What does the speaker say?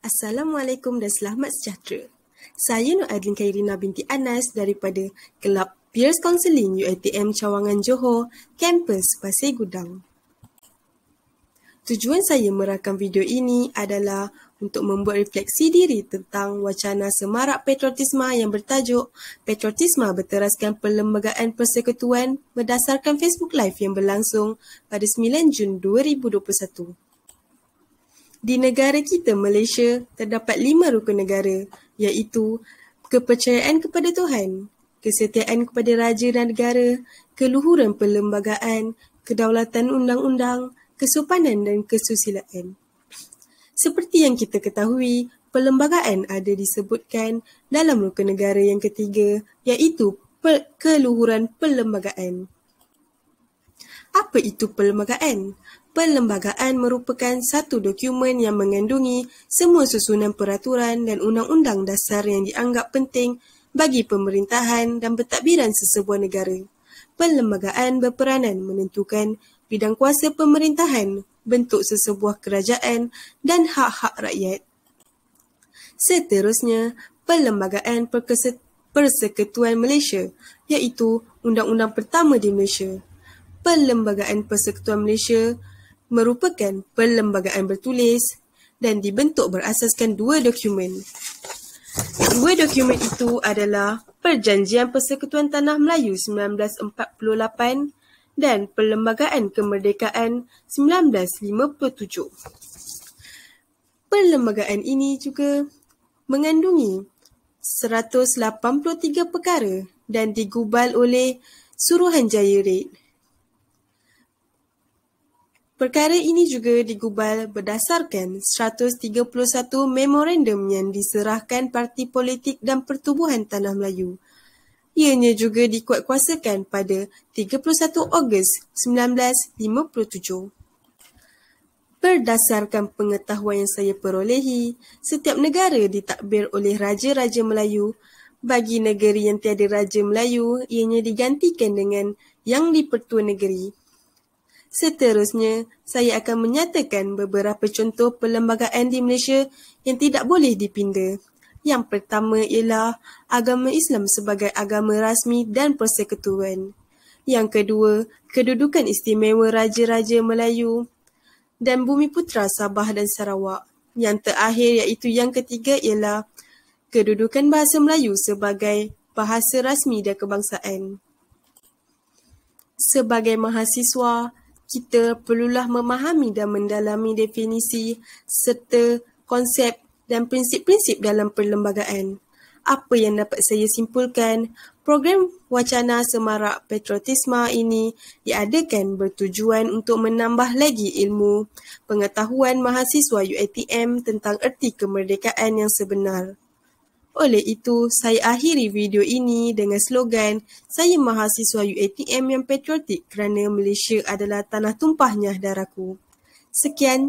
Assalamualaikum dan selamat sejahtera. Saya Nur Adlin Kairina binti Anas daripada Kelab Peers Counseling UITM Cawangan Johor, Kampus Pasir Gudang. Tujuan saya merakam video ini adalah untuk membuat refleksi diri tentang wacana semarak patriotisma yang bertajuk Patriotisma Berteraskan Perlembagaan Persekutuan berdasarkan Facebook Live yang berlangsung pada 9 Jun 2021. Di negara kita Malaysia terdapat lima rukun negara iaitu kepercayaan kepada Tuhan, kesetiaan kepada raja dan negara, keluhuran perlembagaan, kedaulatan undang-undang, kesopanan dan kesusilaan. Seperti yang kita ketahui, perlembagaan ada disebutkan dalam rukun negara yang ketiga iaitu per- keluhuran perlembagaan. Apa itu perlembagaan? Perlembagaan merupakan satu dokumen yang mengandungi semua susunan peraturan dan undang-undang dasar yang dianggap penting bagi pemerintahan dan pentadbiran sesebuah negara. Perlembagaan berperanan menentukan bidang kuasa pemerintahan, bentuk sesebuah kerajaan dan hak-hak rakyat. Seterusnya, Perlembagaan Persekutuan Malaysia iaitu Undang-Undang Pertama di Malaysia. Perlembagaan Persekutuan Malaysia merupakan perlembagaan bertulis dan dibentuk berasaskan dua dokumen. Dua dokumen itu adalah Perjanjian Persekutuan Tanah Melayu 1948 dan Perlembagaan Kemerdekaan 1957. Perlembagaan ini juga mengandungi 183 perkara dan digubal oleh Suruhanjaya Red. Perkara ini juga digubal berdasarkan 131 memorandum yang diserahkan Parti Politik dan Pertubuhan Tanah Melayu. Ianya juga dikuatkuasakan pada 31 Ogos 1957. Berdasarkan pengetahuan yang saya perolehi, setiap negara ditakbir oleh Raja-Raja Melayu bagi negeri yang tiada Raja Melayu, ianya digantikan dengan Yang di Pertua Negeri Seterusnya, saya akan menyatakan beberapa contoh perlembagaan di Malaysia yang tidak boleh dipinda. Yang pertama ialah agama Islam sebagai agama rasmi dan persekutuan. Yang kedua, kedudukan istimewa Raja-Raja Melayu dan Bumi Putra Sabah dan Sarawak. Yang terakhir iaitu yang ketiga ialah kedudukan bahasa Melayu sebagai bahasa rasmi dan kebangsaan. Sebagai mahasiswa, kita perlulah memahami dan mendalami definisi serta konsep dan prinsip-prinsip dalam perlembagaan. Apa yang dapat saya simpulkan, program wacana semarak patriotisma ini diadakan bertujuan untuk menambah lagi ilmu pengetahuan mahasiswa UITM tentang erti kemerdekaan yang sebenar. Oleh itu, saya akhiri video ini dengan slogan Saya mahasiswa UATM yang patriotik kerana Malaysia adalah tanah tumpahnya daraku. Sekian.